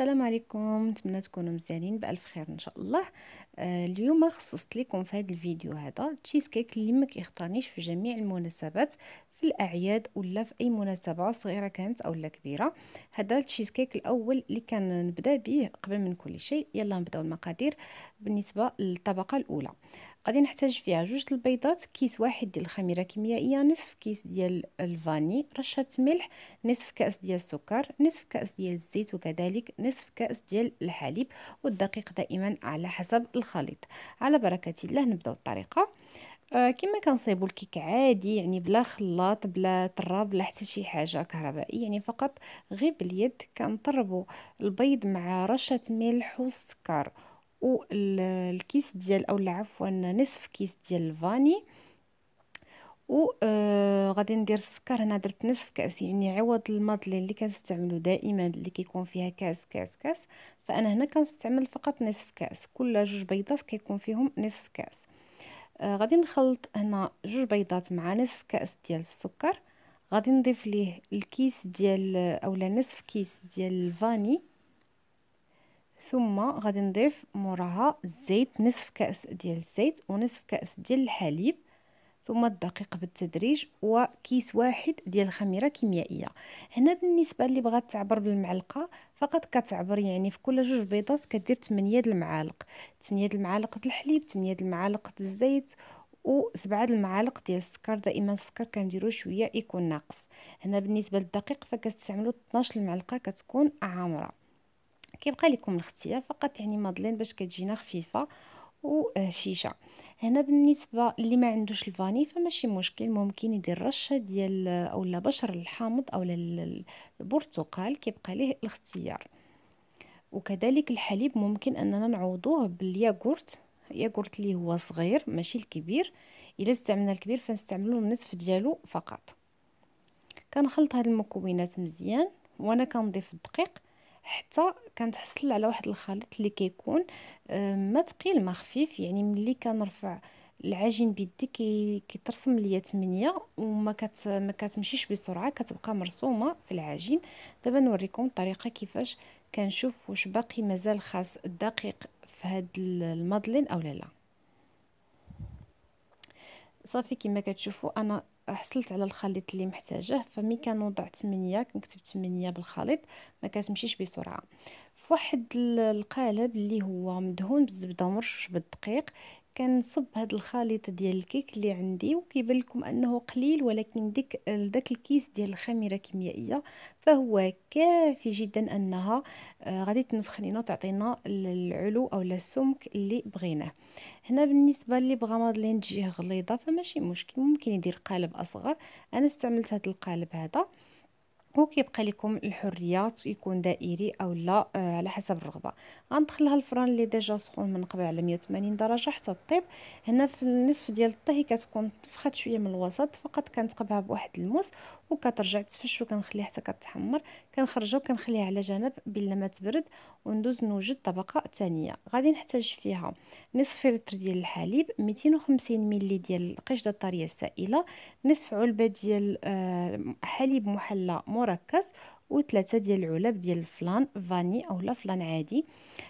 السلام عليكم نتمنى تكونوا مزيانين بالف خير ان شاء الله آه، اليوم خصصت لكم في هذا الفيديو هذا تشيز كيك اللي ما كيختارنيش في جميع المناسبات في الاعياد ولا في اي مناسبه صغيره كانت اولا كبيره هذا التشيز كيك الاول اللي كان نبدا به قبل من كل شيء يلا نبداو المقادير بالنسبه للطبقه الاولى غادي نحتاج فيها جوج البيضات كيس واحد ديال الخميره كيميائيه نصف كيس ديال الفاني رشه ملح نصف كاس ديال السكر نصف كاس ديال الزيت وكذلك نصف كاس ديال الحليب والدقيق دائما على حسب الخليط على بركه الله نبداو الطريقه آه كما كنصايبوا الكيك عادي يعني بلا خلاط بلا طراب بلا حتى شي حاجه كهربائيه يعني فقط غير باليد كنطربوا البيض مع رشه ملح والسكر والكيس ديال او عفوا نصف كيس ديال الفاني و آه غادي ندير السكر هنا درت نصف كاس يعني عوض المادلين اللي كنستعملو دائما اللي كيكون فيها كاس كاس كاس فانا هنا كنستعمل فقط نصف كاس كل جوج بيضات كيكون فيهم نصف كاس آه غادي نخلط هنا جوج بيضات مع نصف كاس ديال السكر غادي نضيف ليه الكيس ديال اولا نصف كيس ديال الفاني ثم غادي نضيف موراها الزيت نصف كاس ديال الزيت ونصف كاس ديال الحليب ثم الدقيق بالتدريج وكيس واحد ديال الخميره كيميائيه هنا بالنسبه اللي بغات تعبر بالمعلقه فقط كتعبر يعني في كل جوج بيضات كدير 8 د المعالق 8 د المعالق د الحليب 8 د المعالق د الزيت و7 د المعالق ديال السكر دائما السكر كنديرو شويه يكون ناقص هنا بالنسبه للدقيق فكتستعملوا 12 المعلقه كتكون عامره كيبقى لكم الاختيار فقط يعني مادلين باش كتجينا خفيفه وشيشه آه، هنا بالنسبه اللي ما عندوش الفاني فماشي مشكل ممكن يدير رشه ديال آه، اولا بشر الحامض اولا البرتقال كيبقى ليه الاختيار وكذلك الحليب ممكن اننا نعوضوه بالياغورت ياغورت اللي هو صغير ماشي الكبير الا استعملنا الكبير فنستعملو النصف ديالو فقط كنخلط هاد المكونات مزيان وانا كنضيف الدقيق حتى كنتحصل على واحد الخليط اللي كيكون آه، ما ثقيل ما خفيف يعني ملي كنرفع العجين بيدي كي كيترسم ليا 8 وما كت ما كتمشيش بسرعه كتبقى مرسومه في العجين دابا نوريكم الطريقه كيفاش كنشوف واش باقي مازال خاص الدقيق في هاد المضلين اولا لا صافي كما كتشوفوا انا حصلت على الخليط اللي محتاجاه فمي كنوضع 8 كنكتب 8 بالخليط ما كتمشيش بسرعه فواحد القالب اللي هو مدهون بالزبده مرشوش بالدقيق كنصب هاد الخليط ديال الكيك اللي عندي وكيبان لكم انه قليل ولكن ديك داك الكيس ديال الخميره كيميائيه فهو كافي جدا انها آه، غادي تنفخ لينا وتعطينا العلو او السمك اللي بغيناه هنا بالنسبه اللي بغى مادلين تجيه غليظه فماشي مشكل ممكن يدير قالب اصغر انا استعملت هذا القالب هذا وكيبقى لكم الحريه يكون دائري او لا آه على حسب الرغبه غندخلها الفران اللي ديجا سخون من قبل على 180 درجه حتى طيب هنا في النصف ديال الطهي كتكون طبخات شويه من الوسط فقط كنتقبها بواحد الموس وكترجع تفش وكنخليها حتى كتحمر كنخرجها وكنخليها على جنب بلا ما تبرد وندوز نوجد طبقه ثانيه غادي نحتاج فيها نصف لتر ديال الحليب 250 ملي ديال القشدة الطريه السائله نصف علبه ديال آه حليب محلى مور مركز وثلاثة ديال العلب ديال الفلان فاني لا فلان عادي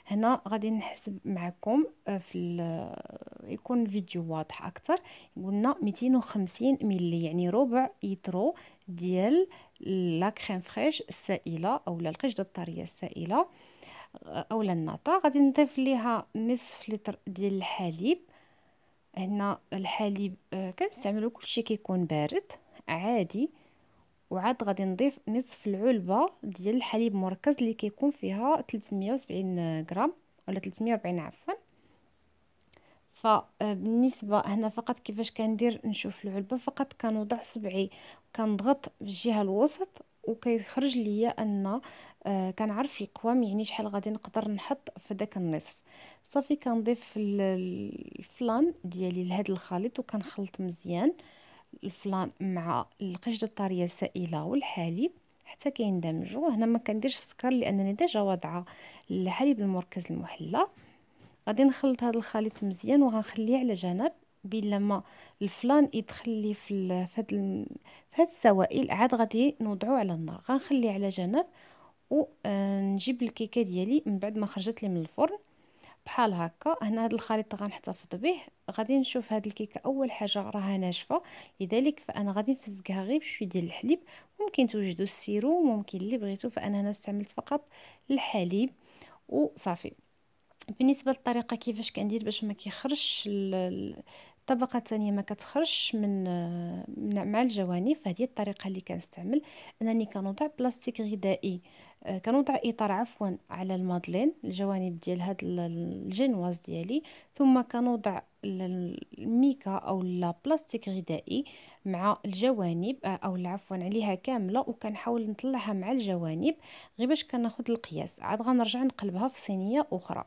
هنا غادي نحسب معكم آه، في آه، يكون فيديو واضح اكثر قلنا 250 ملي يعني ربع يترو ديال لا كريم فريش السائله اولا القشده الطريه السائله آه، اولا الناطه غادي نضيف ليها نصف لتر ديال الحليب هنا الحليب كنستعملو كلشي كيكون بارد عادي وعاد غادي نضيف نصف العلبه ديال الحليب مركز اللي كيكون فيها 370 غرام ولا 340 عفوا فبالنسبه آه، هنا فقط كيفاش كندير نشوف العلبه فقط كنوضع صبعي كنضغط في الجهه الوسط وكيخرج ليا ان آه كنعرف القوام يعني شحال غادي نقدر نحط في داك النصف صافي كنضيف الفلان ديالي لهذا الخليط وكنخلط مزيان آه الفلان مع القشدة الطريه السائله والحليب حتى كيندمجوا هنا ما كنديرش السكر لانني ديجا واضعه الحليب المركز المحلى غادي نخلط هذا الخليط مزيان وغنخليه على جنب بلا ما الفلان يدخل لي في هذا في هاد السوائل عاد غادي نوضعو على النار غنخليه على جنب ونجيب آه، الكيكه ديالي من بعد ما خرجت لي من الفرن بحال هكا هنا هذا الخليط غنحتفظ به غادي نشوف هاد الكيكه اول حاجه راها ناشفه لذلك فانا غادي نفزقها غير بشويه ديال الحليب ممكن توجدوا السيرو ممكن اللي بغيتو فانا هنا استعملت فقط الحليب وصافي بالنسبه للطريقه كيفاش كندير باش ما كيخرجش الطبقه الثانيه ما كتخرجش من مع الجوانب فهذه الطريقه اللي كنستعمل انني كنوضع بلاستيك غذائي آه، كنوضع اطار عفوا على المادلين الجوانب ديال هاد الجنواز ديالي ثم كنوضع الميكا او البلاستيك غذائي مع الجوانب آه، او عفوا عليها كامله وكنحاول نطلعها مع الجوانب غير باش كناخذ القياس عاد غنرجع نقلبها في صينيه اخرى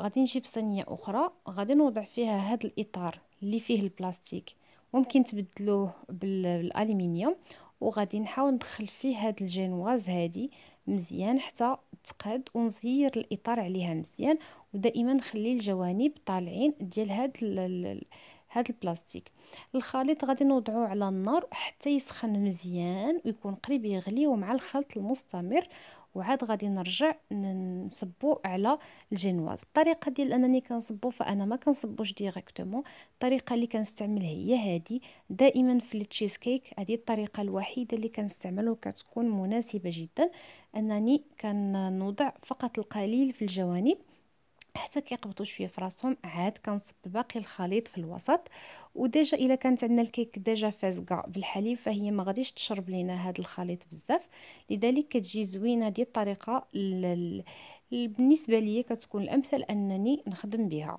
غادي نجيب صينيه اخرى غادي نوضع فيها هذا الاطار اللي فيه البلاستيك ممكن تبدلوه بالالومنيوم وغادي نحاول ندخل فيه هاد الجينواز هادي مزيان حتى تقاد ونزير الاطار عليها مزيان ودائما نخلي الجوانب طالعين ديال هاد هذا البلاستيك الخليط غادي نوضعوه على النار حتى يسخن مزيان ويكون قريب يغلي ومع الخلط المستمر وعاد غادي نرجع نصبو على الجينواز الطريقه ديال انني كنصبو فانا ما كنصبوش ديريكتومون الطريقه اللي كنستعمل هي هذه دائما في التشيز كيك هذه الطريقه الوحيده اللي كنستعمل وكتكون مناسبه جدا انني كنوضع فقط القليل في الجوانب حتى كيقبطوا شويه في راسهم عاد كنصب باقي الخليط في الوسط وديجا الا كانت عندنا الكيك ديجا فازقه بالحليب فهي ما غاديش تشرب لينا هذا الخليط بزاف لذلك كتجي زوينه هذه الطريقه بالنسبه ليا كتكون الامثل انني نخدم بها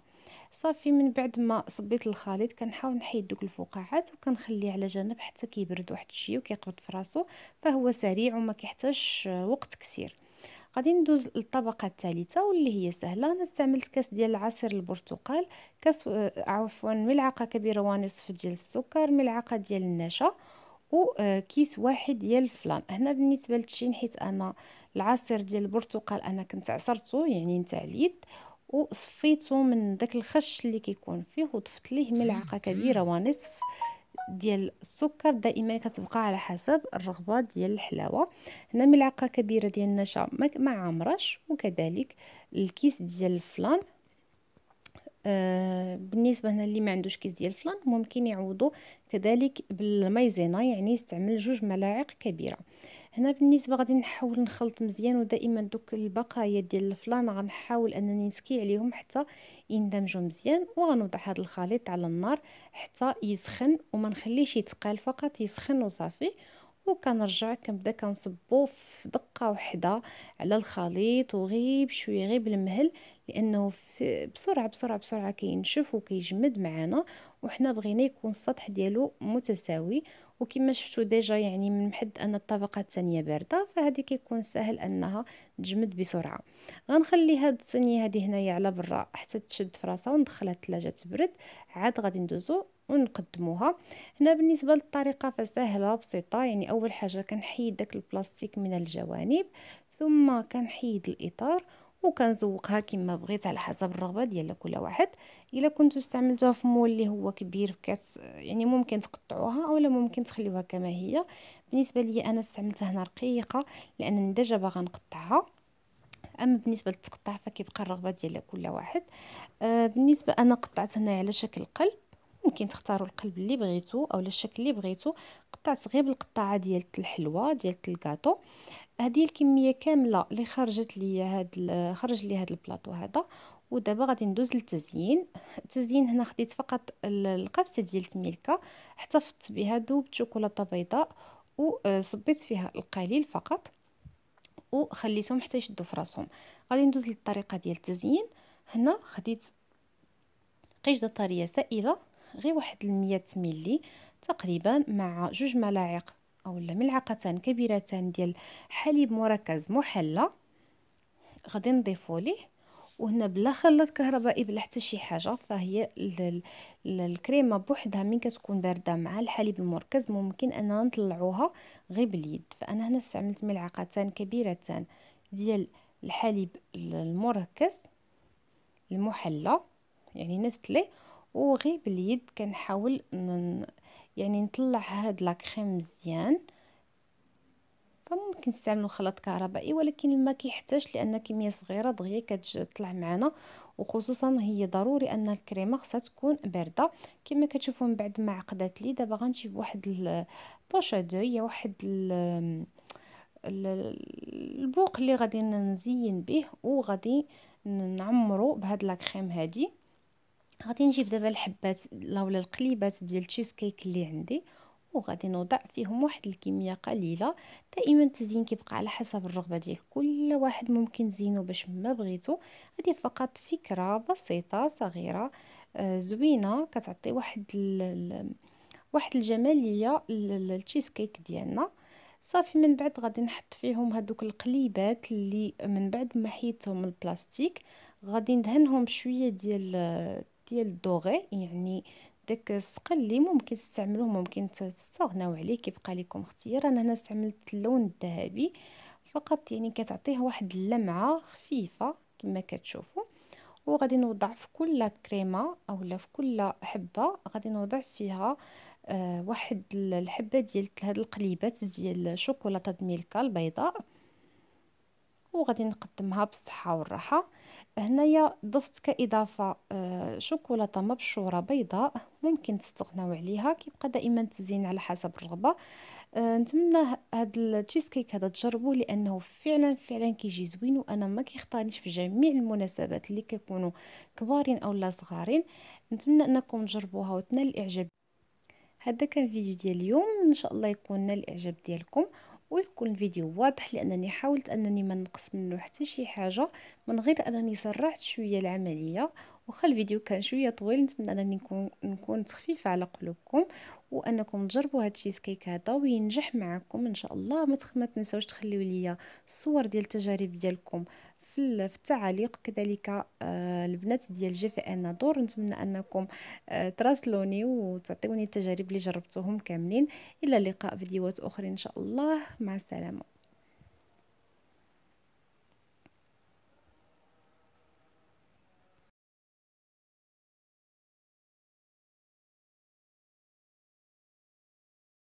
صافي من بعد ما صبيت الخليط كنحاول نحيد دوك الفقاعات وكنخليه على جنب حتى كيبرد واحد الشيء وكيقبض في راسو فهو سريع وما كيحتاجش وقت كثير غادي ندوز للطبقه الثالثه واللي هي سهله انا استعملت كاس ديال العصير البرتقال كاس آه، عفوا ملعقه كبيره ونصف ديال السكر ملعقه ديال النشا وكيس آه، واحد ديال الفلان هنا بالنسبه للتشين حيت انا العصير ديال البرتقال انا كنت عصرته يعني نتاع اليد وصفيته من داك الخش اللي كيكون فيه وضفت ليه ملعقه كبيره ونصف ديال السكر دائما كتبقى على حسب الرغبه ديال الحلاوه هنا ملعقه كبيره ديال النشا ما عامرش وكذلك الكيس ديال الفلان آه، بالنسبه هنا اللي ما عندوش كيس ديال الفلان ممكن يعوضو كذلك بالمايزينا يعني يستعمل جوج ملاعق كبيره هنا بالنسبه غادي نحاول نخلط مزيان ودائما دوك البقايا ديال الفلان غنحاول انني نسكي عليهم حتى يندمجوا مزيان وغنوضع هذا الخليط على النار حتى يسخن وما نخليهش يتقال فقط يسخن وصافي وكنرجع كنبدا كنصبو في دقه واحده على الخليط وغيب بشويه غير بالمهل لانه بسرعه بسرعه بسرعه كينشف وكيجمد معنا وحنا بغينا يكون السطح ديالو متساوي وكما شفتوا ديجا يعني من محد ان الطبقه الثانيه بارده فهذه كيكون سهل انها تجمد بسرعه غنخلي هاد الصينيه هذه هنايا على برا حتى تشد فراسها وندخلها الثلاجه تبرد عاد غادي ندوزو ونقدموها هنا بالنسبه للطريقه فسهله بسيطه يعني اول حاجه كنحيد داك البلاستيك من الجوانب ثم كنحيد الاطار وكنزوقها كما بغيت على حسب الرغبه ديال كل واحد الا كنتو استعملتوها في مول اللي هو كبير في كاس يعني ممكن تقطعوها اولا ممكن تخليوها كما هي بالنسبه لي انا استعملتها هنا رقيقه لانني ديجا باغا نقطعها اما بالنسبه للتقطع فكيبقى الرغبه ديال كل واحد آه بالنسبه انا قطعت هنا على شكل قلب ممكن تختاروا القلب اللي بغيتو اولا الشكل اللي بغيتو قطعت غير بالقطاعه ديال الحلوه ديال الكاطو هذه الكميه كامله اللي خرجت لي هاد خرج لي هاد البلاطو هذا ودابا غادي ندوز للتزيين التزيين هنا خديت فقط القبسه ديال الملكه احتفظت بها دوبت شوكولاته بيضاء وصبيت آه، فيها القليل فقط وخليتهم حتى يشدوا في راسهم غادي ندوز للطريقه ديال التزيين هنا خديت قشده طريه سائله غير واحد المية ميلي تقريبا مع جوج ملاعق اولا ملعقتان كبيرتان ديال حليب مركز محلى غادي نضيفو ليه وهنا بلا خلاط كهربائي بلا حتى شي حاجه فهي الكريمه بوحدها من كتكون بارده مع الحليب المركز ممكن اننا نطلعوها غير باليد فانا هنا استعملت ملعقتان كبيرتان ديال الحليب المركز المحلى يعني نستلي وغي باليد كنحاول يعني نطلع هاد لاكريم مزيان فممكن نستعملوا خلاط كهربائي ولكن الماء كيحتاج لان كميه صغيره دغيا كتطلع معنا وخصوصا هي ضروري ان الكريمه خصها تكون بارده كما كتشوفوا من بعد ما عقدت لي دابا غنجيب واحد البوشه دو هي واحد البوق اللي غادي نزين به وغادي نعمرو بهاد لاكريم هادي غادي نجيب دابا الحبات لا ولا القليبات ديال تشيز كيك اللي عندي وغادي نوضع فيهم واحد الكميه قليله دائما التزيين كيبقى على حسب الرغبه ديال كل واحد ممكن تزينو باش ما بغيتو هذه فقط فكره بسيطه صغيره آه زوينه كتعطي واحد ال واحد الجماليه للتشيز كيك ديالنا صافي من بعد غادي نحط فيهم هذوك القليبات اللي من بعد ما حيدتهم البلاستيك غادي ندهنهم بشويه ديال ديال الدوغي يعني داك الصقل اللي ممكن تستعملوه ممكن تستغناو عليه كيبقى لكم اختيار انا هنا استعملت اللون الذهبي فقط يعني كتعطيه واحد اللمعه خفيفه كما كتشوفوا وغادي نوضع في كل كريمه اولا في كل حبه غادي نوضع فيها آه واحد الحبه ديال هاد القليبات ديال شوكولاته ميلكا البيضاء وغادي نقدمها بالصحه والراحه هنايا ضفت كاضافه آه، شوكولاته مبشوره بيضاء ممكن تستغناو عليها كيبقى دائما تزين على حسب الرغبه آه، نتمنى هاد التشيز كيك هذا تجربوه لانه فعلا فعلا كيجي زوين وانا ما كيختارنيش في جميع المناسبات اللي كيكونوا كبارين او لا صغارين نتمنى انكم تجربوها وتنال الاعجاب هذا كان فيديو ديال اليوم ان شاء الله يكون نال الاعجاب ديالكم ويكون الفيديو واضح لانني حاولت انني ما نقص منه حتى شي حاجه من غير انني سرعت شويه العمليه واخا الفيديو كان شويه طويل نتمنى انني نكون نكون خفيفه على قلوبكم وانكم تجربوا هذا الشيز كيك هذا وينجح معكم ان شاء الله ما, تنساوش تخليو ليا الصور ديال التجارب ديالكم في التعليق كذلك آه، البنات ديال جي في ان دور نتمنى انكم آه، تراسلوني وتعطيوني التجارب اللي جربتوهم كاملين الى لقاء فيديوهات اخرى ان شاء الله مع السلامه